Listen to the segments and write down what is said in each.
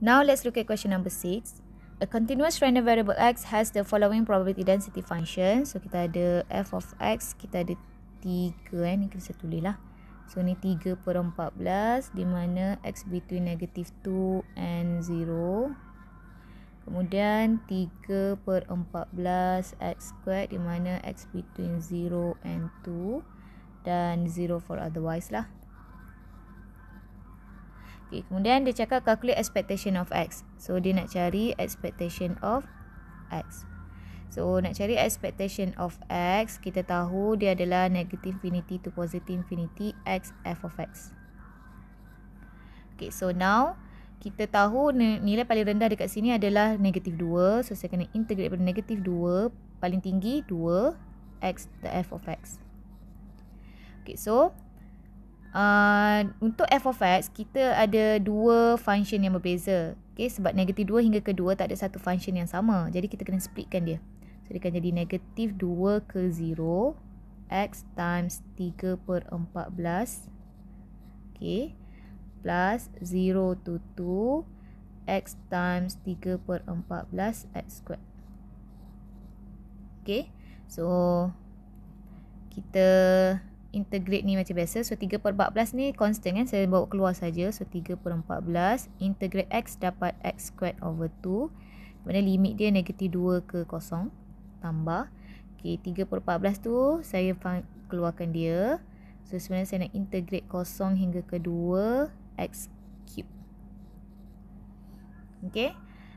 Now let's look at question number 6. A continuous random variable x has the following probability density function. So kita ada f of x, kita ada 3 eh. Ni kena saya tulis lah. So ni 3 per 14 di mana x between negative 2 and 0. Kemudian 3 per 14 x squared di mana x between 0 and 2 dan 0 for otherwise lah. Okay, kemudian dia cakap calculate expectation of x. So dia nak cari expectation of x. So nak cari expectation of x, kita tahu dia adalah negative infinity to positive infinity x f of x. Okay, so now kita tahu nilai paling rendah dekat sini adalah negative 2. So saya kena integrate pada negative 2, paling tinggi 2 x the f of x. Okay, so Uh, untuk f of x kita ada dua function yang berbeza okay, sebab negatif 2 hingga ke 2 tak ada satu function yang sama jadi kita kena splitkan dia so dia akan jadi negatif 2 ke 0 x times 3 per 14 okay, plus 0 to 2 x times 3 per 14 x squared okay, so kita integrate ni macam biasa so 3 per 14 ni constant kan saya bawa keluar saja so 3 per 14 integrate x dapat x squared over 2 mana limit dia negatif 2 ke kosong tambah ok 3 per 14 tu saya find, keluarkan dia so sebenarnya saya nak integrate kosong hingga ke 2 x cube Okay.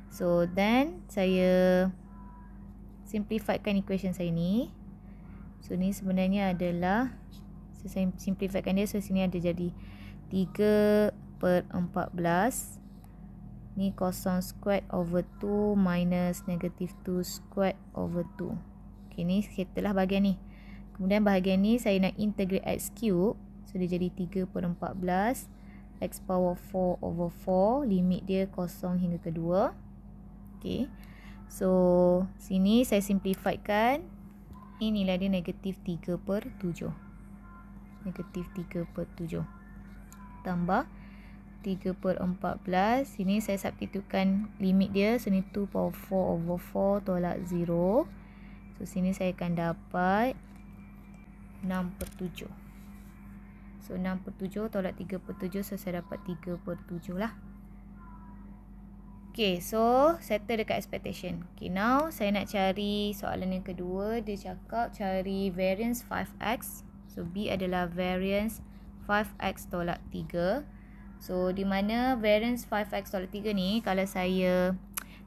so then saya simplifikan equation saya ni So ni sebenarnya adalah saya simplifikan dia so sini ada jadi 3 per 14 ni kosong squared over 2 minus negative 2 squared over 2 ok ni setelah bahagian ni kemudian bahagian ni saya nak integrate x cube so dia jadi 3 per 14 x power 4 over 4 limit dia kosong hingga kedua ok so sini saya simplifikan ni nilai dia negatif 3 per 7 negatif 3 per 7 tambah 3 per 14 sini saya substitutkan limit dia sini 2 power 4 over 4 tolak 0 so sini saya akan dapat 6 per 7 so 6 per 7 tolak 3 per 7 so saya dapat 3 per 7 lah Okay, so settle dekat expectation. Okay, now saya nak cari soalan yang kedua. Dia cakap cari variance 5x. So, B adalah variance 5x tolak 3. So, di mana variance 5x tolak 3 ni, kalau saya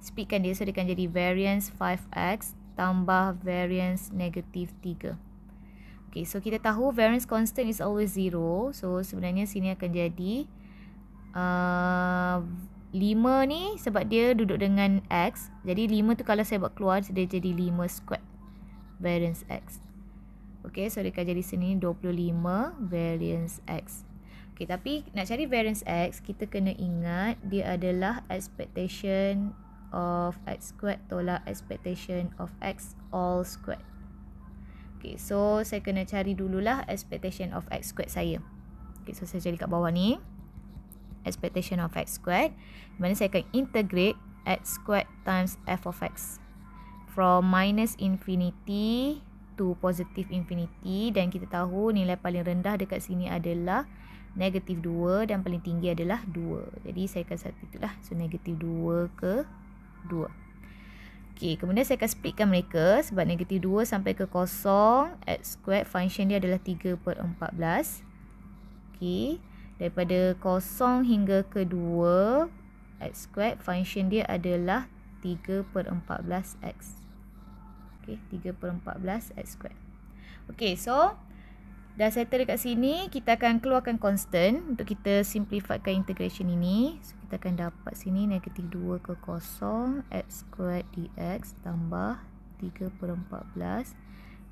speakkan dia, so dia akan jadi variance 5x tambah variance negatif 3. Okay, so kita tahu variance constant is always 0. So, sebenarnya sini akan jadi uh, 5 ni sebab dia duduk dengan X. Jadi 5 tu kalau saya buat keluar dia jadi 5 squared variance X. Okay so dia dekat jadi sini 25 variance X. Okay tapi nak cari variance X kita kena ingat dia adalah expectation of X squared tolak expectation of X all squared. Okay so saya kena cari dululah expectation of X squared saya. Okay so saya cari kat bawah ni expectation of x squared di mana saya akan integrate x squared times f of x from minus infinity to positive infinity dan kita tahu nilai paling rendah dekat sini adalah negatif 2 dan paling tinggi adalah 2 jadi saya akan satu set lah, so negatif 2 ke 2 Okay, kemudian saya akan splitkan mereka sebab negatif 2 sampai ke kosong x squared function dia adalah 3 per 14. Okay daripada kosong hingga ke 2 x squared function dia adalah tiga per empat belas x Okay, tiga per empat belas x squared Okay, so Dah settle dekat sini Kita akan keluarkan constant Untuk kita simplifikan integration ini So, kita akan dapat sini Negatif dua ke kosong x squared dx Tambah tiga per empat belas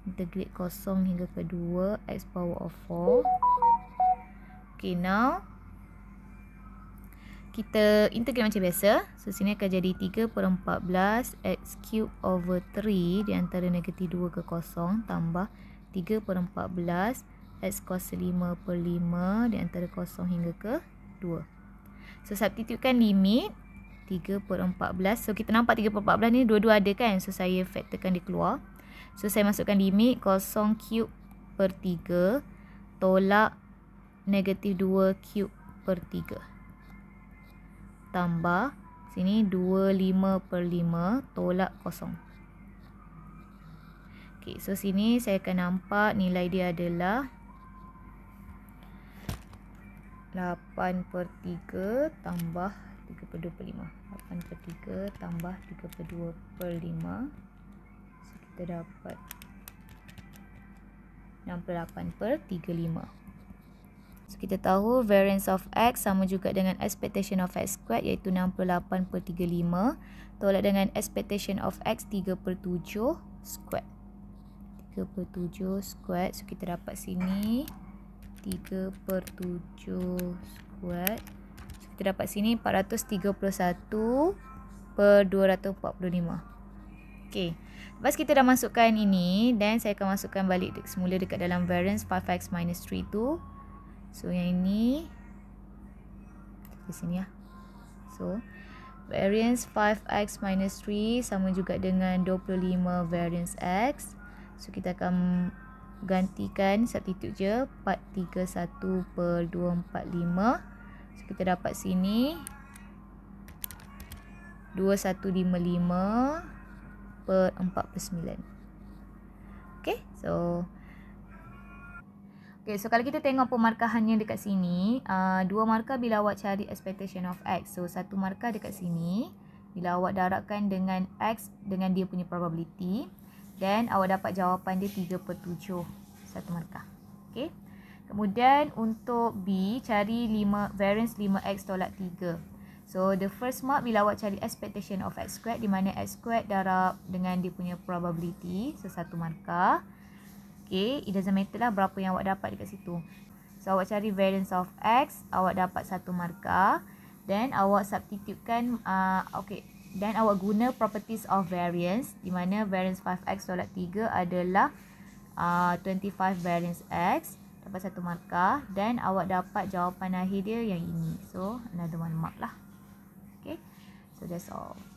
Integrate kosong hingga ke 2 x power of four. Okay, now kita integrate macam biasa. So, sini akan jadi 3 per 14 x cube over 3 di antara negatif 2 ke kosong tambah 3 per 14 x kos 5 per 5 di antara kosong hingga ke 2. So, substitutekan limit 3 per 14. So, kita nampak 3 per 14 ni dua-dua ada kan? So, saya faktorkan dia keluar. So, saya masukkan limit kosong cube per 3 tolak negatif 2 kub per 3 tambah sini 25 per 5 tolak kosong ok so sini saya akan nampak nilai dia adalah 8 per 3 tambah 3 per 2 per 5 8 per 3 tambah 3 per 2 per 5 so kita dapat 68 per 35 So kita tahu variance of x sama juga dengan expectation of x squared iaitu 68 per 35 tolak dengan expectation of x 3 per 7 squared. 3 per 7 squared. So kita dapat sini 3 per 7 squared. So kita dapat sini 431 per 245. Okay. Lepas kita dah masukkan ini, then saya akan masukkan balik semula dekat dalam variance 5x minus 3 tu. So yang ini di sini ya. So variance 5x minus 3 sama juga dengan 25 variance x. So kita akan gantikan substitute je 431 per 245. So kita dapat sini 2155 per 49. Okay, so Okay, so kalau kita tengok pemarkahannya dekat sini, uh, dua markah bila awak cari expectation of X. So, satu markah dekat sini, bila awak darabkan dengan X dengan dia punya probability, then awak dapat jawapan dia 3 per 7, satu markah. Okay, kemudian untuk B, cari 5, variance 5X tolak 3. So the first mark bila awak cari expectation of x squared di mana x squared darab dengan dia punya probability sesatu markah okay, it doesn't matter lah berapa yang awak dapat dekat situ. So, awak cari variance of X, awak dapat satu markah. Then, awak substitutekan, uh, okay, then awak guna properties of variance. Di mana variance 5X tolak 3 adalah uh, 25 variance X. Dapat satu markah. Then, awak dapat jawapan akhir dia yang ini. So, another one mark lah. Okay, so that's all.